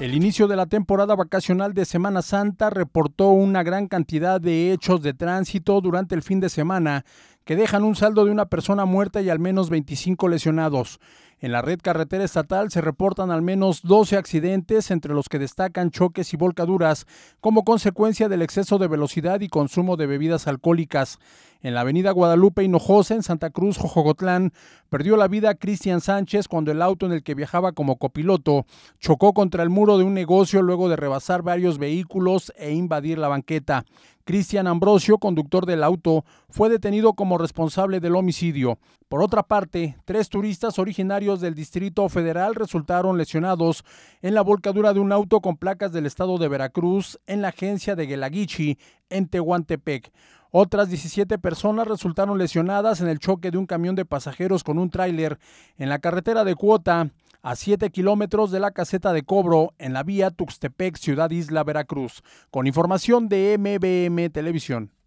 El inicio de la temporada vacacional de Semana Santa reportó una gran cantidad de hechos de tránsito durante el fin de semana que dejan un saldo de una persona muerta y al menos 25 lesionados. En la red carretera estatal se reportan al menos 12 accidentes, entre los que destacan choques y volcaduras, como consecuencia del exceso de velocidad y consumo de bebidas alcohólicas. En la avenida Guadalupe Hinojosa, en Santa Cruz, Jojogotlán, perdió la vida Cristian Sánchez cuando el auto en el que viajaba como copiloto chocó contra el muro de un negocio luego de rebasar varios vehículos e invadir la banqueta. Cristian Ambrosio, conductor del auto, fue detenido como responsable del homicidio. Por otra parte, tres turistas originarios del Distrito Federal resultaron lesionados en la volcadura de un auto con placas del estado de Veracruz en la agencia de Guelaguichi, en Tehuantepec. Otras 17 personas resultaron lesionadas en el choque de un camión de pasajeros con un tráiler en la carretera de Cuota, a 7 kilómetros de la caseta de cobro en la vía Tuxtepec, Ciudad Isla, Veracruz. Con información de MBM Televisión.